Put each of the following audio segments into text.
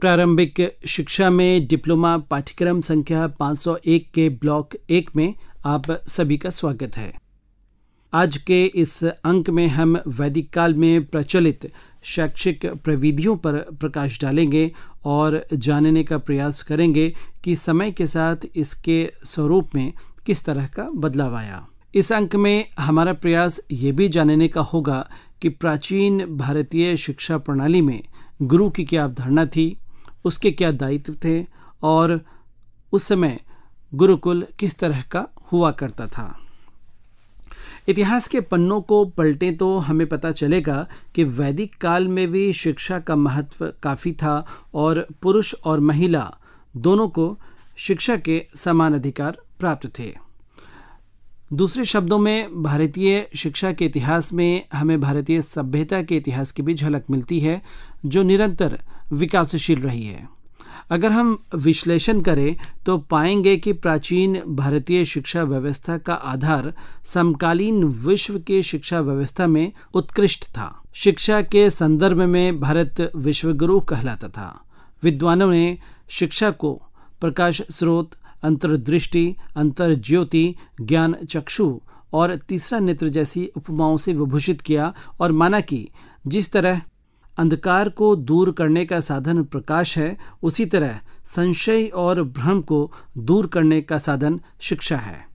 प्रारंभिक शिक्षा में डिप्लोमा पाठ्यक्रम संख्या 501 के ब्लॉक एक में आप सभी का स्वागत है आज के इस अंक में हम वैदिक काल में प्रचलित शैक्षिक प्रविधियों पर प्रकाश डालेंगे और जानने का प्रयास करेंगे कि समय के साथ इसके स्वरूप में किस तरह का बदलाव आया इस अंक में हमारा प्रयास ये भी जानने का होगा कि प्राचीन भारतीय शिक्षा प्रणाली में गुरु की क्या अवधारणा थी उसके क्या दायित्व थे और उस समय गुरुकुल किस तरह का हुआ करता था इतिहास के पन्नों को पलटें तो हमें पता चलेगा कि वैदिक काल में भी शिक्षा का महत्व काफ़ी था और पुरुष और महिला दोनों को शिक्षा के समान अधिकार प्राप्त थे दूसरे शब्दों में भारतीय शिक्षा के इतिहास में हमें भारतीय सभ्यता के इतिहास की भी झलक मिलती है जो निरंतर विकासशील रही है अगर हम विश्लेषण करें तो पाएंगे कि प्राचीन भारतीय शिक्षा व्यवस्था का आधार समकालीन विश्व के शिक्षा व्यवस्था में उत्कृष्ट था शिक्षा के संदर्भ में भारत विश्वगुरु कहलाता था विद्वानों ने शिक्षा को प्रकाश स्रोत अंतर्दृष्टि अंतर्ज्योति ज्ञान चक्षु और तीसरा नेत्र जैसी उपमाओं से विभूषित किया और माना कि जिस तरह अंधकार को दूर करने का साधन प्रकाश है उसी तरह संशय और भ्रम को दूर करने का साधन शिक्षा है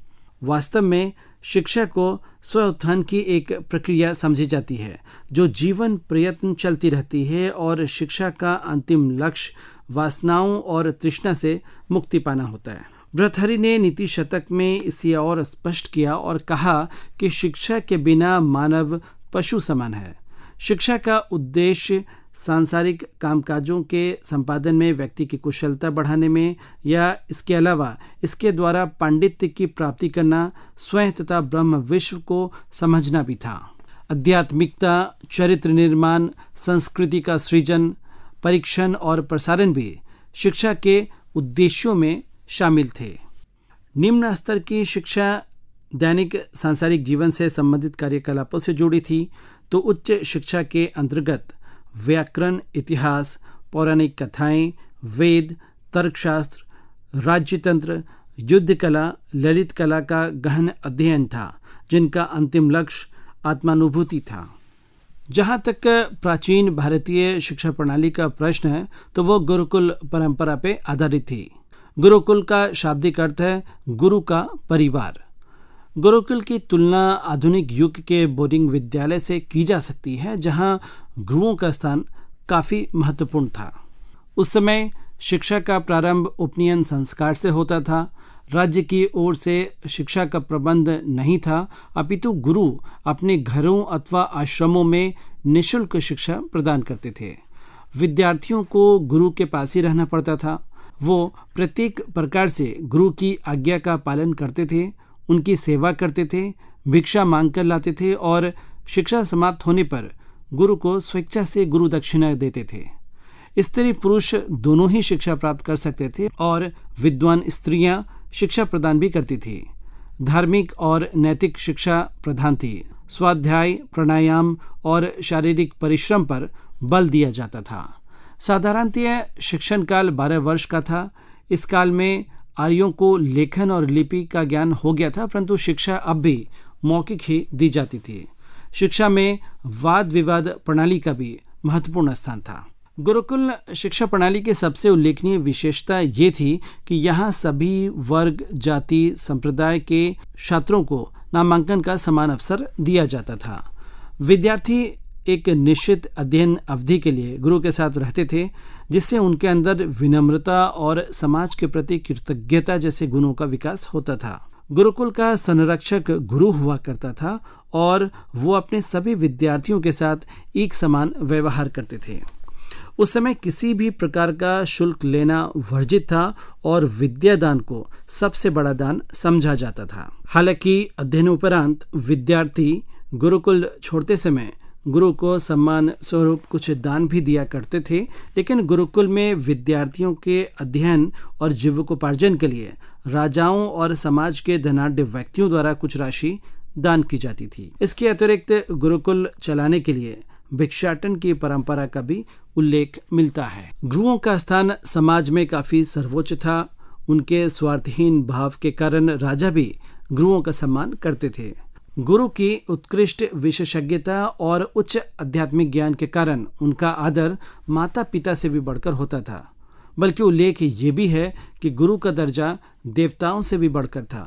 वास्तव में शिक्षा को स्व उत्थान की एक प्रक्रिया समझी जाती है जो जीवन प्रयत्न चलती रहती है और शिक्षा का अंतिम लक्ष्य वासनाओं और तृष्णा से मुक्ति पाना होता है ब्रतहरि ने नीति शतक में इसे और स्पष्ट किया और कहा कि शिक्षा के बिना मानव पशु समान है शिक्षा का उद्देश्य सांसारिक कामकाजों के संपादन में व्यक्ति की कुशलता बढ़ाने में या इसके अलावा इसके द्वारा पांडित्य की प्राप्ति करना स्वयं तथा ब्रह्म विश्व को समझना भी था आध्यात्मिकता चरित्र निर्माण संस्कृति का सृजन परीक्षण और प्रसारण भी शिक्षा के उद्देश्यों में शामिल थे निम्न स्तर की शिक्षा दैनिक सांसारिक जीवन से संबंधित कार्यकलापों से जुड़ी थी तो उच्च शिक्षा के अंतर्गत व्याकरण इतिहास पौराणिक कथाएं वेद तर्कशास्त्र राज्यतंत्र युद्ध कला ललित कला का गहन अध्ययन था जिनका अंतिम लक्ष्य आत्मानुभूति था जहाँ तक प्राचीन भारतीय शिक्षा प्रणाली का प्रश्न है तो वो गुरुकुल परंपरा पे आधारित थी गुरुकुल का शाब्दिक अर्थ है गुरु का परिवार गुरुकुल की तुलना आधुनिक युग के बोर्डिंग विद्यालय से की जा सकती है जहाँ गुरुओं का स्थान काफ़ी महत्वपूर्ण था उस समय शिक्षा का प्रारंभ उपनयन संस्कार से होता था राज्य की ओर से शिक्षा का प्रबंध नहीं था अपितु गुरु अपने घरों अथवा आश्रमों में निशुल्क शिक्षा प्रदान करते थे विद्यार्थियों को गुरु के पास ही रहना पड़ता था वो प्रत्येक प्रकार से गुरु की आज्ञा का पालन करते थे उनकी सेवा करते थे भिक्षा मांग कर लाते थे और शिक्षा समाप्त होने पर गुरु को स्वेच्छा से गुरु दक्षिणा देते थे स्त्री पुरुष दोनों ही शिक्षा प्राप्त कर सकते थे और विद्वान स्त्रियां शिक्षा प्रदान भी करती थी धार्मिक और नैतिक शिक्षा प्रधान थी स्वाध्याय प्राणायाम और शारीरिक परिश्रम पर बल दिया जाता था साधारणतः शिक्षण काल बारह वर्ष का था इस काल में आर्यों को लेखन और लिपि का ज्ञान हो गया था परंतु शिक्षा अब भी मौखिक ही दी जाती थी शिक्षा में वाद विवाद प्रणाली का भी महत्वपूर्ण स्थान था गुरुकुल शिक्षा प्रणाली की सबसे उल्लेखनीय विशेषता ये थी कि यहाँ सभी वर्ग जाति संप्रदाय के छात्रों को नामांकन का समान अवसर दिया जाता था विद्यार्थी एक निश्चित अध्ययन अवधि के लिए गुरु के साथ रहते थे जिससे उनके अंदर विनम्रता और समाज के प्रति कृतज्ञता जैसे गुणों का विकास होता था गुरुकुल का संरक्षक गुरु हुआ करता था और वो अपने सभी विद्यार्थियों के साथ एक समान व्यवहार करते थे उस समय किसी भी प्रकार का शुल्क लेना वर्जित था और विद्यादान को सबसे बड़ा दान समझा जाता था हालांकि अध्ययन उपरांत विद्यार्थी गुरुकुल छोड़ते समय गुरु को सम्मान स्वरूप कुछ दान भी दिया करते थे लेकिन गुरुकुल में विद्यार्थियों के अध्ययन और जीवकोपार्जन के लिए राजाओं और समाज के धनाढ़ व्यक्तियों द्वारा कुछ राशि दान की जाती थी इसके अतिरिक्त गुरुकुल चलाने के लिए भिक्षाटन की परंपरा का भी उल्लेख मिलता है गुरुओं का स्थान समाज में काफी सर्वोच्च था उनके स्वार्थहीन भाव के कारण राजा भी गुरुओं का सम्मान करते थे गुरु की उत्कृष्ट विशेषज्ञता और उच्च आध्यात्मिक ज्ञान के कारण उनका आदर माता पिता से भी बढ़कर होता था बल्कि उल्लेख ये भी है कि गुरु का दर्जा देवताओं से भी बढ़कर था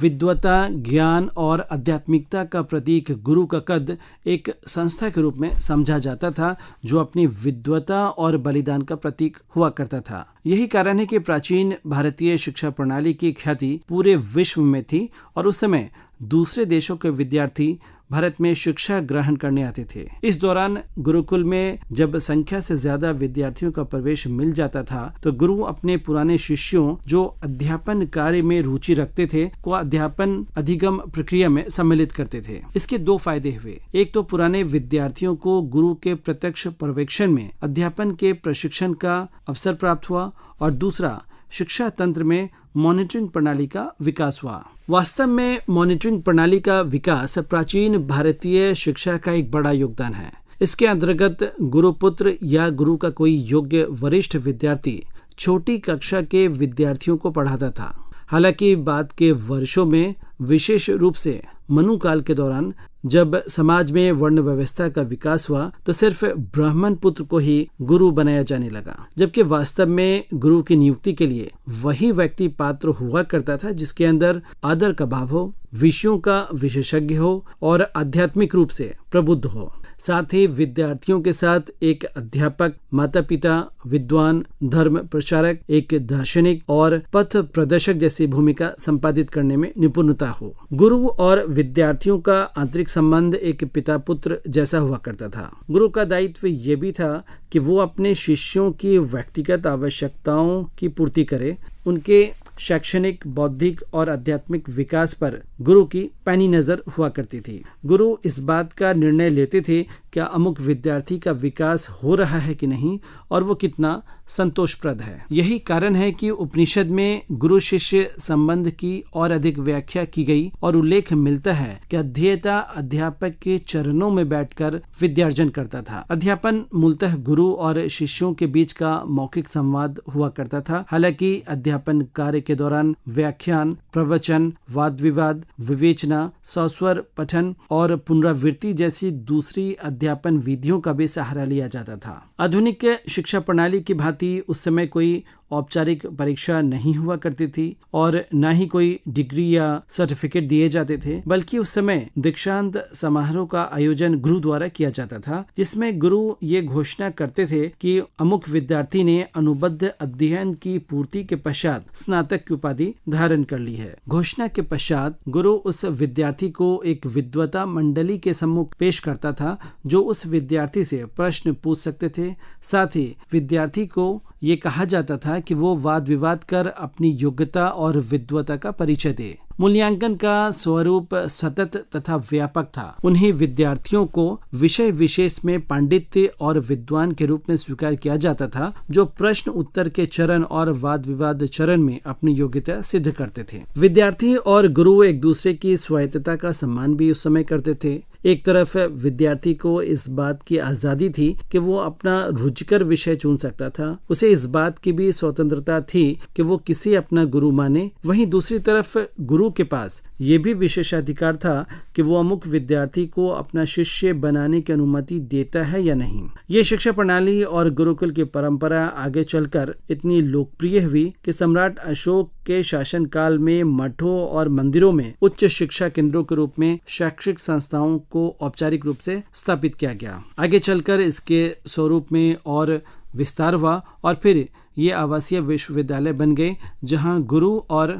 विद्वता ज्ञान और आध्यात्मिकता का प्रतीक गुरु का कद एक संस्था के रूप में समझा जाता था जो अपनी विद्वता और बलिदान का प्रतीक हुआ करता था यही कारण है कि प्राचीन भारतीय शिक्षा प्रणाली की ख्याति पूरे विश्व में थी और उस समय दूसरे देशों के विद्यार्थी भारत में शिक्षा ग्रहण करने आते थे इस दौरान गुरुकुल में जब संख्या से ज्यादा विद्यार्थियों का प्रवेश मिल जाता था तो गुरु अपने पुराने शिष्यों जो अध्यापन कार्य में रुचि रखते थे को अध्यापन अधिगम प्रक्रिया में सम्मिलित करते थे इसके दो फायदे हुए एक तो पुराने विद्यार्थियों को गुरु के प्रत्यक्ष पर्यवेक्षण में अध्यापन के प्रशिक्षण का अवसर प्राप्त हुआ और दूसरा शिक्षा तंत्र में मॉनिटरिंग प्रणाली का विकास हुआ वास्तव में मॉनिटरिंग प्रणाली का विकास प्राचीन भारतीय शिक्षा का एक बड़ा योगदान है इसके अंतर्गत गुरुपुत्र या गुरु का कोई योग्य वरिष्ठ विद्यार्थी छोटी कक्षा के विद्यार्थियों को पढ़ाता था हालांकि बाद के वर्षों में विशेष रूप से मनुकाल के दौरान जब समाज में वर्ण व्यवस्था का विकास हुआ तो सिर्फ ब्राह्मण पुत्र को ही गुरु बनाया जाने लगा जबकि वास्तव में गुरु की नियुक्ति के लिए वही व्यक्ति पात्र हुआ करता था जिसके अंदर आदर का भाव हो विषयों का विशेषज्ञ हो और आध्यात्मिक रूप से प्रबुद्ध हो साथ ही विद्यार्थियों के साथ एक अध्यापक माता पिता विद्वान धर्म प्रचारक एक दार्शनिक और पथ प्रदर्शक जैसी भूमिका संपादित करने में निपुणता हो गुरु और विद्यार्थियों का आंतरिक संबंध एक पिता पुत्र जैसा हुआ करता था गुरु का दायित्व यह भी था कि वो अपने शिष्यों की व्यक्तिगत आवश्यकताओं की पूर्ति करे उनके शैक्षणिक बौद्धिक और आध्यात्मिक विकास पर गुरु की पैनी नजर हुआ करती थी गुरु इस बात का निर्णय लेते थे क्या अमुक विद्यार्थी का विकास हो रहा है कि नहीं और वो कितना संतोषप्रद है यही कारण है कि उपनिषद में गुरु शिष्य संबंध की और अधिक व्याख्या की गई और उल्लेख मिलता है कि अध्येता अध्यापक के चरणों में बैठकर विद्यार्जन करता था अध्यापन मूलतः गुरु और शिष्यों के बीच का मौखिक संवाद हुआ करता था हालांकि अध्यापन कार्य के दौरान व्याख्यान प्रवचन वाद विवाद विवेचना सस्वर पठन और पुनरावृत्ति जैसी दूसरी अध्यापन विधियों का भी सहारा लिया जाता था आधुनिक शिक्षा प्रणाली की भांति प्रति उस समय कोई औपचारिक परीक्षा नहीं हुआ करती थी और न ही कोई डिग्री या सर्टिफिकेट दिए जाते थे बल्कि उस समय दीक्षांत समारोह का आयोजन गुरु द्वारा किया जाता था जिसमें गुरु ये घोषणा करते थे कि अमुक विद्यार्थी ने अनुबद्ध अध्ययन की पूर्ति के पश्चात स्नातक की उपाधि धारण कर ली है घोषणा के पश्चात गुरु उस विद्यार्थी को एक विद्वता मंडली के सम्मुख पेश करता था जो उस विद्यार्थी से प्रश्न पूछ सकते थे साथ ही विद्यार्थी को ये कहा जाता था कि वो वाद विवाद कर अपनी योग्यता और विद्वता का परिचय दे मूल्यांकन का स्वरूप सतत तथा व्यापक था उन्हें विद्यार्थियों को विषय विशेष में पांडित्य और विद्वान के रूप में स्वीकार किया जाता था जो प्रश्न उत्तर के चरण और वाद विवाद चरण में अपनी योग्यता सिद्ध करते थे विद्यार्थी और गुरु एक दूसरे की स्वायत्तता का सम्मान भी उस समय करते थे एक तरफ विद्यार्थी को इस बात की आज़ादी थी कि वो अपना रुचिकर विषय चुन सकता था उसे इस बात की भी स्वतंत्रता थी कि वो किसी अपना गुरु माने वहीं दूसरी तरफ गुरु के पास ये भी विशेषाधिकार था कि वो अमुक विद्यार्थी को अपना शिष्य बनाने की अनुमति देता है या नहीं ये शिक्षा प्रणाली और गुरुकुल की परंपरा आगे चलकर इतनी लोकप्रिय हुई कि सम्राट अशोक के शासनकाल में मठों और मंदिरों में उच्च शिक्षा केंद्रों के रूप में शैक्षिक संस्थाओं को औपचारिक रूप से स्थापित किया गया आगे चलकर इसके स्वरूप में और विस्तार हुआ और फिर ये आवासीय विश्वविद्यालय बन गए जहाँ गुरु और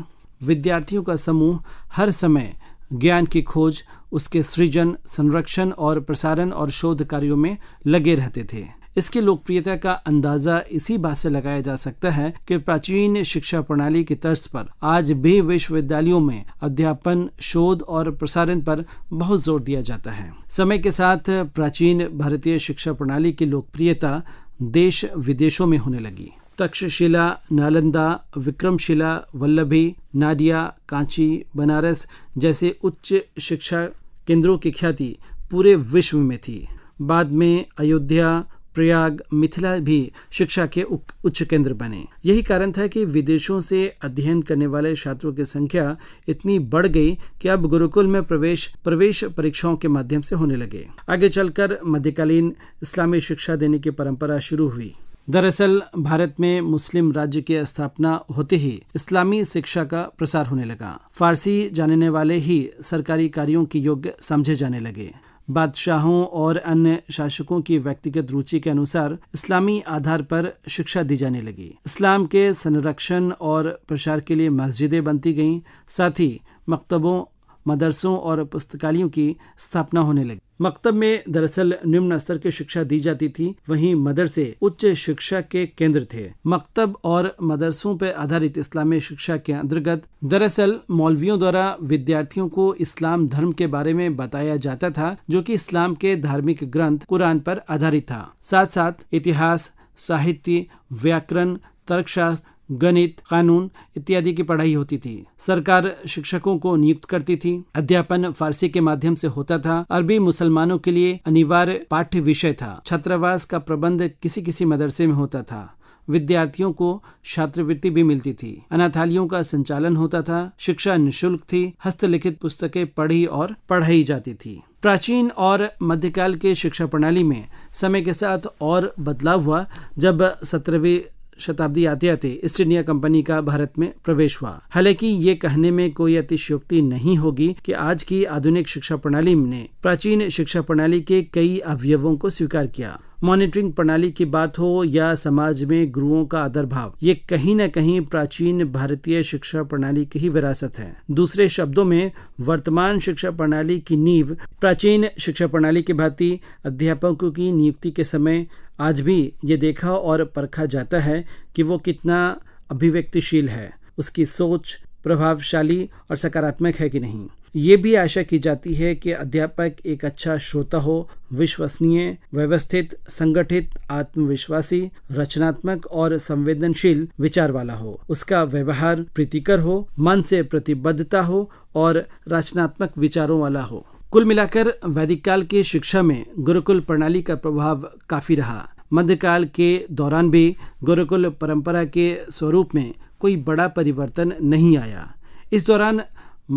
विद्यार्थियों का समूह हर समय ज्ञान की खोज उसके सृजन संरक्षण और प्रसारण और शोध कार्यों में लगे रहते थे इसकी लोकप्रियता का अंदाजा इसी बात से लगाया जा सकता है कि प्राचीन शिक्षा प्रणाली की तर्ज पर आज भी विश्वविद्यालयों में अध्यापन शोध और प्रसारण पर बहुत जोर दिया जाता है समय के साथ प्राचीन भारतीय शिक्षा प्रणाली की लोकप्रियता देश विदेशों में होने लगी तक्षशिला नालंदा विक्रमशिला वल्लभी नाडिया कांची बनारस जैसे उच्च शिक्षा केंद्रों की ख्याति पूरे विश्व में थी बाद में अयोध्या प्रयाग मिथिला भी शिक्षा के उच्च केंद्र बने यही कारण था कि विदेशों से अध्ययन करने वाले छात्रों की संख्या इतनी बढ़ गई कि अब गुरुकुल में प्रवेश प्रवेश परीक्षाओं के माध्यम से होने लगे आगे चलकर मध्यकालीन इस्लामी शिक्षा देने की परंपरा शुरू हुई दरअसल भारत में मुस्लिम राज्य की स्थापना होते ही इस्लामी शिक्षा का प्रसार होने लगा फारसी जानने वाले ही सरकारी कार्यों के योग्य समझे जाने लगे बादशाहों और अन्य शासकों की व्यक्तिगत रुचि के अनुसार इस्लामी आधार पर शिक्षा दी जाने लगी इस्लाम के संरक्षण और प्रसार के लिए मस्जिदें बनती गईं साथ ही मकतबों मदरसों और पुस्तकालयों की स्थापना होने लगी मकतब में दरअसल निम्न स्तर की शिक्षा दी जाती थी वहीं मदरसे उच्च शिक्षा के केंद्र थे मकतब और मदरसों पर आधारित इस्लामी शिक्षा के अंतर्गत दरअसल मौलवियों द्वारा विद्यार्थियों को इस्लाम धर्म के बारे में बताया जाता था जो कि इस्लाम के धार्मिक ग्रंथ कुरान पर आधारित था साथ साथ इतिहास साहित्य व्याकरण तर्कशास्त्र गणित कानून इत्यादि की पढ़ाई होती थी सरकार शिक्षकों को नियुक्त करती थी अध्यापन फारसी के माध्यम से होता था अरबी मुसलमानों के लिए अनिवार्य पाठ्य विषय था छात्रावास का प्रबंध किसी किसी मदरसे में होता था विद्यार्थियों को छात्रवृत्ति भी मिलती थी अनाथालियों का संचालन होता था शिक्षा निःशुल्क थी हस्तलिखित पुस्तकें पढ़ी और पढ़ाई जाती थी प्राचीन और मध्यकाल के शिक्षा प्रणाली में समय के साथ और बदलाव हुआ जब सत्रहवीं शताब्दी आते आते ईस्ट इंडिया कंपनी का भारत में प्रवेश हुआ हालांकि ये कहने में कोई अतिशयोक्ति नहीं होगी कि आज की आधुनिक शिक्षा प्रणाली ने प्राचीन शिक्षा प्रणाली के कई अवयवों को स्वीकार किया मॉनिटरिंग प्रणाली की बात हो या समाज में गुरुओं का आदर भाव ये कहीं न कहीं प्राचीन भारतीय शिक्षा प्रणाली की ही विरासत है दूसरे शब्दों में वर्तमान शिक्षा प्रणाली की नींव प्राचीन शिक्षा प्रणाली के भांति अध्यापकों की नियुक्ति के समय आज भी ये देखा और परखा जाता है कि वो कितना अभिव्यक्तिशील है उसकी सोच प्रभावशाली और सकारात्मक है कि नहीं ये भी आशा की जाती है कि अध्यापक एक अच्छा श्रोता हो विश्वसनीय व्यवस्थित संगठित आत्मविश्वासी रचनात्मक और संवेदनशील विचार वाला हो उसका व्यवहार प्रीतिकर हो मन से प्रतिबद्धता हो और रचनात्मक विचारों वाला हो कुल मिलाकर वैदिक काल के शिक्षा में गुरुकुल प्रणाली का प्रभाव काफी रहा मध्यकाल के दौरान भी गुरुकुल परंपरा के स्वरूप में कोई बड़ा परिवर्तन नहीं आया इस दौरान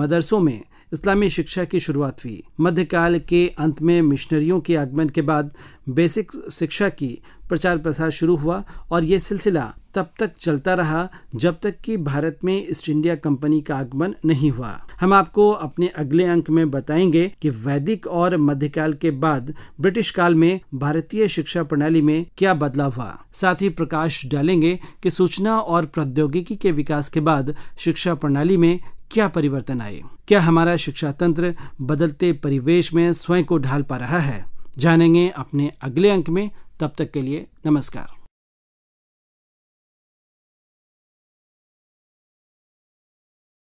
मदरसों में इस्लामी शिक्षा की शुरुआत हुई मध्यकाल के अंत में मिशनरियों के आगमन के बाद बेसिक शिक्षा की प्रचार प्रसार शुरू हुआ और ये सिलसिला तब तक चलता रहा जब तक कि भारत में ईस्ट इंडिया कंपनी का आगमन नहीं हुआ हम आपको अपने अगले अंक में बताएंगे कि वैदिक और मध्यकाल के बाद ब्रिटिश काल में भारतीय शिक्षा प्रणाली में क्या बदलाव हुआ साथ ही प्रकाश डालेंगे कि सूचना और प्रौद्योगिकी के विकास के बाद शिक्षा प्रणाली में क्या परिवर्तन आए क्या हमारा शिक्षा तंत्र बदलते परिवेश में स्वयं को ढाल पा रहा है जानेंगे अपने अगले अंक में तब तक के लिए नमस्कार